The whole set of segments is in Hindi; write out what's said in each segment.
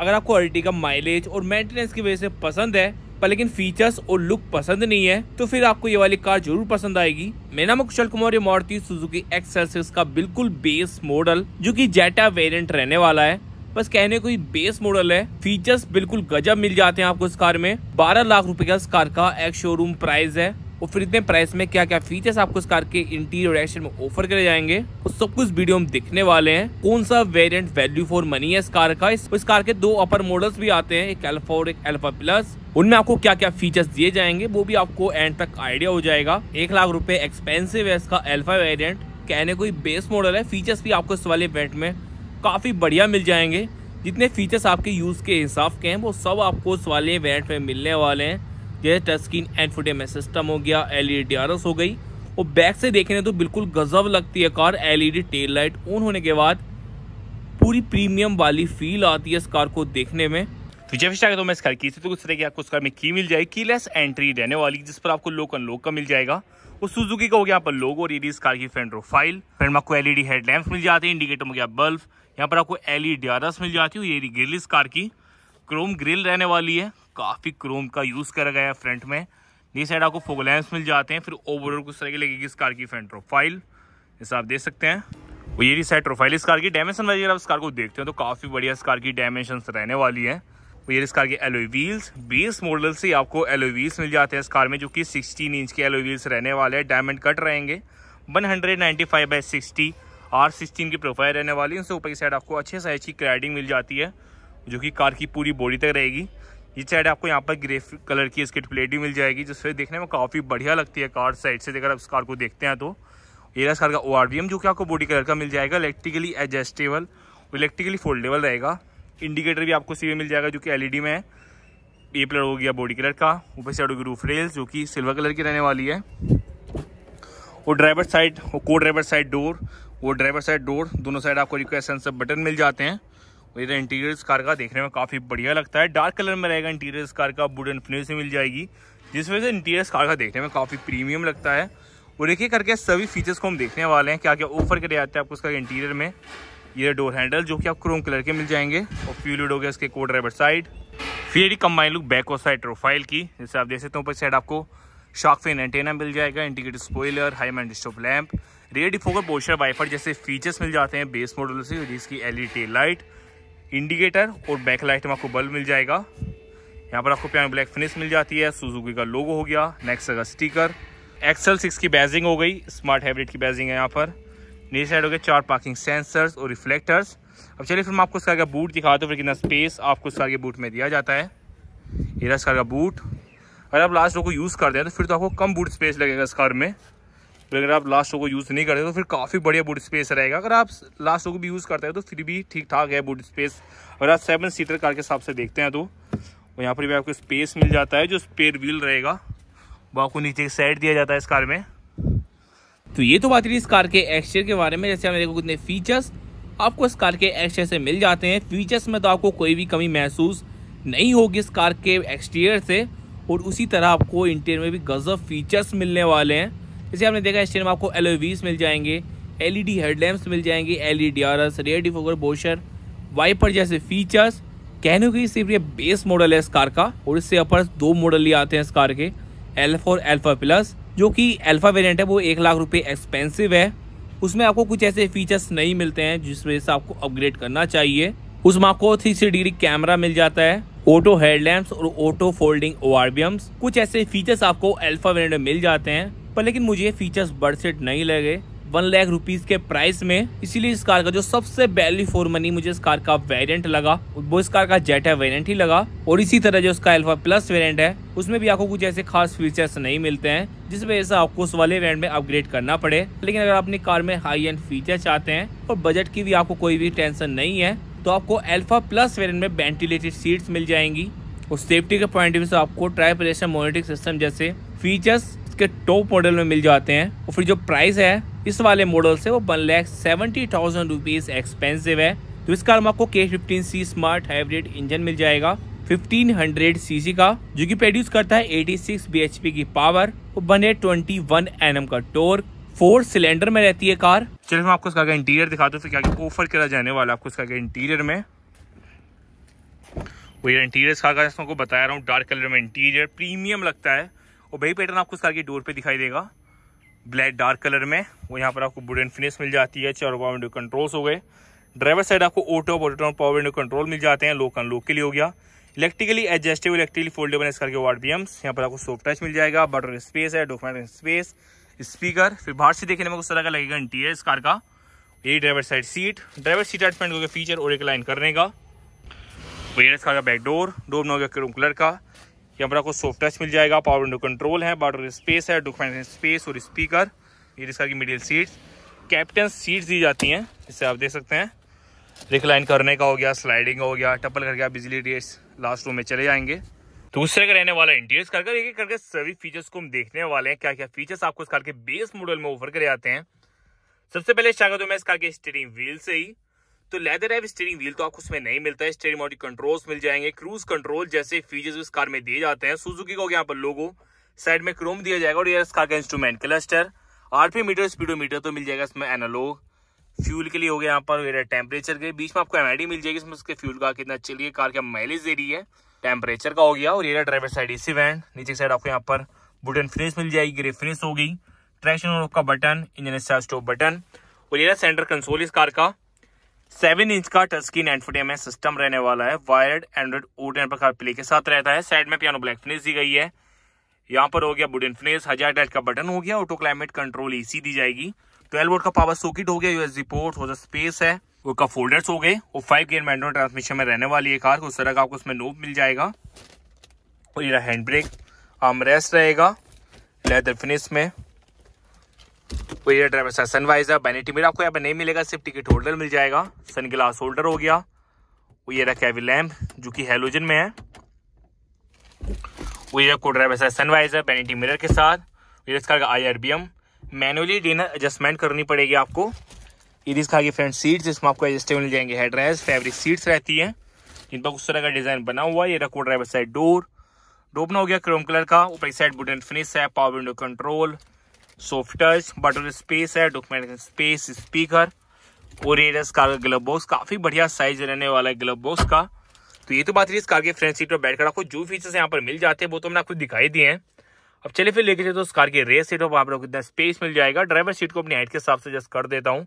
अगर आपको का माइलेज और मेंटेनेंस की वजह से पसंद है पर लेकिन फीचर्स और लुक पसंद नहीं है तो फिर आपको ये वाली कार जरूर पसंद आएगी मेरा नाम कुशल कुमार ये मारुति सुजुकी एक्स का बिल्कुल बेस मॉडल जो कि जेटा वेरिएंट रहने वाला है बस कहने को बेस मॉडल है फीचर्स बिल्कुल गजब मिल जाते हैं आपको इस कार में 12 लाख रुपए का इस कार का एक्स शोरूम प्राइस है और फिर इतने प्राइस में क्या क्या फीचर्स आपको इस कार के इंटीरियर एक्शन में ऑफर करे जाएंगे और सब कुछ वीडियो में दिखने वाले हैं कौन सा वेरिएंट वैल्यू फॉर मनी है इस कार का इस, इस कार के दो अपर मॉडल्स भी आते हैं एक एल्फा और एक एल्फा प्लस उनमें आपको क्या क्या फीचर्स दिए जाएंगे वो भी आपको एंड तक आइडिया हो जाएगा एक लाख रूपए एक्सपेंसिव है इसका एल्फा वेरियंट कहने कोई बेस मॉडल है फीचर्स भी आपको इस वाले इवेंट में काफी बढ़िया मिल जाएंगे जितने फीचर्स आपके यूज के हिसाब के हैं वो सब आपको इस वाले इवेंट में मिलने वाले हैं जैसे टच स्क्रीन एंड फुट एम सिस्टम हो गया एल ई हो गई और बैक से देखने तो बिल्कुल गजब लगती है car LED tail light on होने के बाद पूरी प्रीमियम वाली फील आती है इस कार को देखने में तो जब तो मैं इस कार की तो कुछ तरह की आपको उस कार में की मिल जाएगी कीलेस एंट्री रहने वाली जिस पर आपको लोक अनलोक का मिल जाएगा और सुजुकी का हो गया यहाँ पर लोगो और ये कार की फ्रंट प्रोफाइल फ्रंट में आपको एलईडी हेडलैम्प मिल जाते हैं इंडिकेटर हो गया बल्ब यहाँ पर आपको एलईडी आरस मिल जाती है ये ग्रिल इस कार की क्रोम ग्रिल रहने वाली है काफ़ी क्रोम का यूज़ करा गया है फ्रंट में ये साइड आपको फोगलैंस मिल जाते हैं फिर ओवरऑल कुछ तरह की लगेगी इस कार की फ्रंट प्रोफाइल जैसे आप देख सकते हैं और ये साइड प्रोफाइल इस कार की डायमेंशन वाली आप इस कार को देखते हैं तो काफ़ी बढ़िया इस कार की डायमेंशन रहने वाली है और ये इस कार की एलोई व्हील्स बीस मॉडल से आपको एलोई व्हील्स मिल जाते हैं इस कार में जो कि सिक्सटीन इंच के एलोई व्हील्स रहने वाले हैं डायमंड कट रहेंगे one hundred ninety five by sixty R sixteen की प्रोफाइल रहने वाली है उससे ऊपर की साइड आपको अच्छे साइज की क्रैडिंग मिल जाती है जो कि कार की पूरी बॉडी तक रहेगी इस साइड आपको यहाँ पर ग्रे कलर की इसकी प्लेट भी मिल जाएगी जिससे देखने में काफ़ी बढ़िया लगती है कार साइड से अगर आप इस कार को देखते हैं तो एरस कार का ओ जो कि आपको बॉडी कलर का मिल जाएगा इलेक्ट्रिकली एडजस्टेबल इलेक्ट्रिकली फोल्डेबल रहेगा इंडिकेटर भी आपको सी मिल जाएगा जो कि एलईडी में है ए प्लर हो गया बॉडी कलर का ऊपर साइड होगी रूफ रेल्स जो कि सिल्वर कलर की रहने वाली है और ड्राइवर साइड और को ड्राइवर साइड डोर और ड्राइवर साइड डोर दोनों साइड आपको रिक्वेस्ट सब बटन मिल जाते हैं इधर इंटीरियर इस कार का देखने में काफ़ी बढ़िया लगता है डार्क कलर में रहेगा इंटीरियर इस कार का वुडन फिनिश मिल जाएगी जिस वजह से इंटीरियर इस कार का देखने में काफ़ी प्रीमियम लगता है और एक एक करके सभी फीचर्स को हम देखने वाले हैं क्या क्या ऑफर के लिए आते हैं आपको उसका इंटीरियर में ये डोर हैंडल जो कि आप क्रोम कलर के मिल जाएंगे और फ्यूल हो गया इसके कोड ड्राइवर साइड फिर कंबाइन लुक बैक और साइड प्रोफाइल की जैसे आप देख सकते हो ऊपर साइड आपको शॉक फेन एंटेना मिल जाएगा integrated spoiler high mount stop lamp rear defogger पोस्टर वाइफर जैसे फीचर्स मिल जाते हैं बेस मॉडल से जिसकी एलईडी लाइट इंडिकेटर और बैकलाइट में आपको बल्ब मिल जाएगा यहाँ पर आपको प्यार ब्लैक फिनिश मिल जाती है सुजुकी का लोगो हो गया नेक्स्ट का स्टीकर एक्सल सिक्स की बैजिंग हो गई स्मार्ट हाइब्रिड की बैजिंग है यहाँ पर नीचे साइड हो गया चार पार्किंग सेंसर्स और रिफ्लेक्टर्स अब चलिए फिर मैं आपको इसका का बूट दिखाता हूँ फिर कितना स्पेस आपको इसका के बूट में दिया जाता है ये रहा इसका बूट अगर आप लास्ट लोग को यूज़ कर दें तो फिर तो आपको कम बूट स्पेस लगेगा इस कार में अगर आप लास्ट शो को यूज़ नहीं करते तो फिर काफ़ी बढ़िया बूट स्पेस रहेगा अगर आप लास्ट शो को भी यूज़ करते हैं तो फिर भी ठीक ठाक है बूट स्पेस अगर आप सेवन सीटर कार के हिसाब से देखते हैं तो, तो यहाँ पर भी आपको स्पेस मिल जाता है जो स्पेयर व्हील रहेगा वो आपको नीचे सेट दिया जाता है इस कार में तो ये तो बात रही इस कार के एक्सटीरियर के बारे में जैसे हमने देखो कितने फीचर्स आपको इस कार के एक्सटीरियर से मिल जाते हैं फीचर्स में तो आपको कोई भी कमी महसूस नहीं होगी इस कार के एक्सटीरियर से और उसी तरह आपको इंटीरियर में भी गजब फीचर्स मिलने वाले हैं जैसे आपने देखा इस ट्रेन में आपको एलोवीस मिल जाएंगे एल ई हेडलैम्प्स मिल जाएंगे L E D R S rear defogger washer wiper जैसे फीचर्स कहने की सिर्फ ये बेस मॉडल है इस कार का और इससे अपर दो मॉडल ही आते हैं इस कार के एल फोर एल्फा प्लस जो कि एल्फा वेरिएंट है वो एक लाख रुपए एक्सपेंसिव है उसमें आपको कुछ ऐसे फीचर्स नहीं मिलते हैं जिस वजह से आपको अपग्रेड करना चाहिए उसमें आपको थ्री डिग्री कैमरा मिल जाता है ऑटो हेडलैम्प्स और ऑटो फोल्डिंग ओ कुछ ऐसे फीचर्स आपको एल्फा वेरियंट में मिल जाते हैं पर लेकिन मुझे ये फीचर्स बर्थ सेट नहीं लगे वन लाख रुपीज़ के प्राइस में इसीलिए इस कार का जो सबसे वैल्यू फॉर मनी मुझे इस कार का वेरिएंट लगा वो इस कार का जेट है वेरिएंट ही लगा और इसी तरह जो उसका एल्फा प्लस वेरिएंट है उसमें भी आपको कुछ ऐसे खास फीचर्स नहीं मिलते हैं जिस वजह से आपको उस वाले वेरिएंट में अपग्रेड करना पड़े लेकिन अगर आप अपनी कार में हाई एंड फीचर चाहते हैं और बजट की भी आपको कोई भी टेंशन नहीं है तो आपको एल्फा प्लस वेरियंट में वेंटिलेटेड सीट्स मिल जाएंगी और सेफ्टी के पॉइंट ऑफ व्यू से आपको ट्राई प्रेशर मोनिटरिंग सिस्टम जैसे फीचर्स के टॉप मॉडल में मिल जाते हैं और फिर जो प्राइस है इस वाले मॉडल से वो one lakh seventy thousand rupees expensive है तो इस कार में आपको K fifteen C smart hybrid engine मिल जाएगा 1500 सीसी का जो कि प्रोड्यूस करता है 86 बीएचपी की पावर और बने 21 एनएम का टोर फोर सिलेंडर में रहती है कार चलिए मैं आपको इसका इंटीरियर दिखा दो क्या ऑफर करा जाने वाला आपको इसका इंटीरियर में वही इंटीरियर इसका आपको बता रहा हूँ डार्क कलर में इंटीरियर प्रीमियम लगता है और वही पैटर्न आपको इस कार की डोर पे दिखाई देगा ब्लैक डार्क कलर में वो यहाँ पर आपको वुडन फिनिश मिल जाती है चारों पावर विंडो कंट्रोल्स हो गए ड्राइवर साइड आपको auto auto power window control मिल जाते हैं लोक अनलोक के लिए हो गया इलेक्ट्रिकली एडजस्टेबल इलेक्ट्रिकली फोल्डेबल इसका के वार्ड बी एम्स यहाँ पर आपको सॉफ्ट टच मिल जाएगा बटर स्पेस है डॉक्यूमेंट स्पेस स्पीकर फिर बाहर से देखने में कुछ तरह का लगेगा इंटीरियर इस कार का ये driver side seat driver seat अटमेंट हो गया फीचर और एक लाइन करने का वेयर इस कार का बैक डोर डोर में हो गया क्रोम कलर का कैमरा को सॉफ्ट टच मिल जाएगा पावर विंडो कंट्रोल है बाटर स्पेस है डॉक्यूमेंट स्पेस और स्पीकर ये इसका की मिडिल सीट कैप्टन सीट दी जाती हैं जिससे आप देख सकते हैं रिक्लाइन करने का हो गया स्लाइडिंग हो गया टपल कर गया बिजली डेस्ट लास्ट रूम में चले जाएंगे दूसरे का रहने वाला इंटीरियर कर एक एक करके सभी फीचर्स को हम देखने वाले हैं क्या क्या फीचर्स आपको इस कार के बेस मॉडल में ऑफर करे जाते हैं सबसे पहले स्वागत तो हूँ मैं इस कार के स्टेरिंग व्हील से ही तो लेदर है स्टीयरिंग व्हील तो आपको उसमें नहीं मिलता है स्टेरिंग माउंटेड कंट्रोल्स मिल जाएंगे क्रूज कंट्रोल जैसे फीचर्स इस कार में दिए जाते हैं सुजुकी को यहाँ पर लोगो साइड में क्रोम दिया जाएगा और ये इस कार का instrument cluster R P meter speedometer तो मिल जाएगा इसमें एनालॉग फ्यूल के लिए हो गया यहाँ पर टेम्परेचर के बीच में आपको एम मिल जाएगी इसमें उसके फ्यूल का कितना चल रही है कार क्या माइलेज दे रही है टेम्परेचर का हो गया और ये ड्राइवर साइड ए वैन नीचे साइड आपको यहाँ पर बुटन फिनिश मिल जाएगी ग्रे फिनिश होगी ट्रैक्शन का बटन इंजन स्टॉप बटन और ये सेंटर कंसोल इस कार का सेवन इंच का टच स्क्रीन एंड सिस्टम रहने वाला है वायर्ड एंड्रॉइड ओडन प्रकार प्ले के साथ रहता है साइड में पियानो ब्लैक फिनिश दी गई है यहाँ पर हो गया बुड इनफिनिस हजार डेट का बटन हो गया auto climate control AC e दी जाएगी ट्वेल्व वोट का पावर सोकिट हो गया यूएसबी पोर्ट हो स्पेस है का फोल्डर्स हो गए और फाइव गियर मैनुअल ट्रांसमिशन में रहने वाली है कार उस तरह का आपको उसमें नोब मिल जाएगा और ये हैंड ब्रेक आर्म रेस्ट रहेगा लेदर फिनिश में कोरियर ड्राइवर सर सनवाइजर बैनिटी मेरा आपको यहाँ पर नहीं मिलेगा सिर्फ टिकट होल्डर मिल जाएगा सन ग्लास होल्डर हो गया वो ये रखा है लैम्प जो कि हेलोजन में है वो ये को ड्राइवर सर सनवाइजर बैनिटी मिरर के साथ ये इसका I R V M manually डिनर एडजस्टमेंट करनी पड़ेगी आपको ये इसका आगे फ्रंट सीट जिसमें आपको एडजस्टेबल मिल जाएंगे हेड रेस्ट फैब्रिक सीट्स रहती हैं जिन पर उस तरह का डिज़ाइन बना हुआ है ये रखो ड्राइवर साइड डोर डोपना हो गया क्रोम कलर का ऊपर साइड बुटन फिनिश है power window control soft touch button space है डॉक्यूमेंट स्पेस स्पीकर और ये इस कार का ग्लव बॉक्स काफी बढ़िया साइज रहने वाला है ग्लव बॉक्स का तो ये तो बात रही इस कार के फ्रंट सीट पर बैठ कर आपको जो फीचर्स यहाँ पर मिल जाते हैं वो तो हमने आपको दिखाई दिए हैं अब चलिए फिर लेके चलते उस कार के रेस सीट पर आप लोग कितना स्पेस मिल जाएगा ड्राइवर सीट को अपनी हाइट के हिसाब से जस्ट कर देता हूँ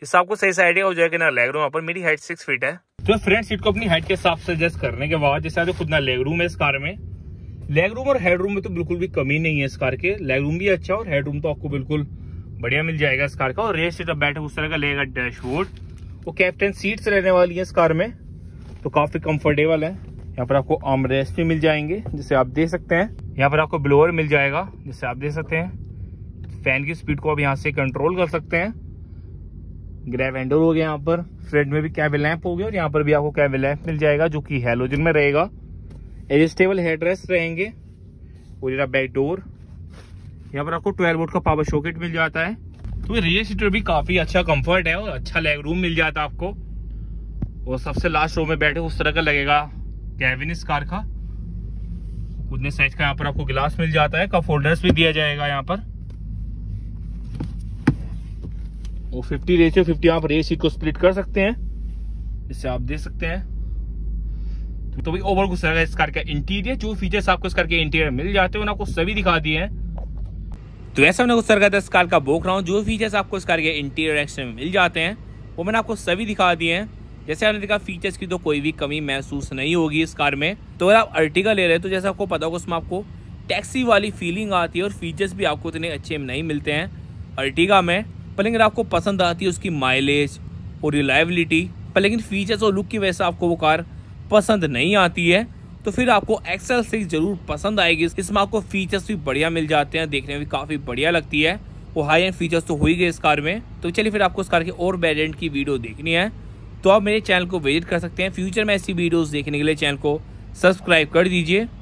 जिससे आपको सही से आइडिया हो जाएगा ना लेग रूम पर मेरी हाइट सिक्स फीट है तो फ्रंट सीट को अपनी हाइट के हिसाब से जस्ट करने के बाद जैसे आप खुद ना लेग रूम है इस कार में लेग रूम और हेड रूम में तो बिल्कुल भी कमी नहीं है इस कार के लेग रूम भी अच्छा और हेड रूम तो आपको बिल्कुल बढ़िया मिल जाएगा इस कार का और रेस सेटअप बैठे उस तरह का लेगा डैशबोर्ड वो कैप्टन सीट्स रहने वाली है इस कार में तो काफी कंफर्टेबल है यहाँ पर आपको आम रेस्ट भी मिल जाएंगे जिसे आप देख सकते हैं यहाँ पर आपको ब्लोअर मिल जाएगा जिसे आप देख सकते हैं फैन की स्पीड को आप यहाँ से कंट्रोल कर सकते हैं ग्रैब हैंडल हो गया यहाँ पर फ्रंट में भी कैबिल लैंप हो गया और यहाँ पर भी आपको कैब लैंप मिल जाएगा जो कि हेलोजन में रहेगा एडजस्टेबल हेड रेस्ट रहेंगे पूरा बैक डोर यहाँ पर आपको ट्वेल्व वोट का पावर शॉकेट मिल जाता है तो रियर सीटर भी काफ़ी अच्छा कंफर्ट है और अच्छा लेग रूम मिल जाता है आपको और सबसे लास्ट रो में बैठे उस तरह का लगेगा कैबिन इस कार का उतने साइज का यहाँ पर आपको गिलास मिल जाता है कप होल्डर्स भी दिया जाएगा यहाँ पर वो 50 रेशियो 50 आप रेस सीट को स्प्लिट कर सकते हैं इससे आप दे सकते हैं तो भाई ओवर गुस्सा है इस कार का इंटीरियर जो फीचर्स आपको इस कार के इंटीरियर मिल जाते हैं आपको सभी दिखा दिए हैं तो ऐसा मैंने गुस्सा था इस कार का बोक रहा हूँ जो फीचर्स आपको इस कार के इंटीरियर एक्शन में मिल जाते हैं वो मैंने आपको सभी दिखा दिए हैं जैसे आपने देखा फीचर्स की तो कोई भी कमी महसूस नहीं होगी इस कार में तो अगर आप अर्टिका ले रहे हैं तो जैसे आपको पता होगा उसमें आपको टैक्सी वाली फीलिंग आती है और फीचर्स भी आपको इतने अच्छे नहीं मिलते हैं अर्टिका में पर लेकिन आपको पसंद आती है उसकी माइलेज और रिलायबिलिटी पर लेकिन फीचर्स और लुक की वजह से आपको वो कार पसंद नहीं आती है तो फिर आपको एक्सेल सिक्स जरूर पसंद आएगी इसमें आपको फीचर्स भी बढ़िया मिल जाते हैं देखने में भी काफ़ी बढ़िया लगती है वो हाई एंड फीचर्स तो हो ही गए इस कार में तो चलिए फिर आपको इस कार के और वेरियंट की वीडियो देखनी है तो आप मेरे चैनल को विजिट कर सकते हैं फ्यूचर में ऐसी वीडियोज़ देखने के लिए चैनल को सब्सक्राइब कर दीजिए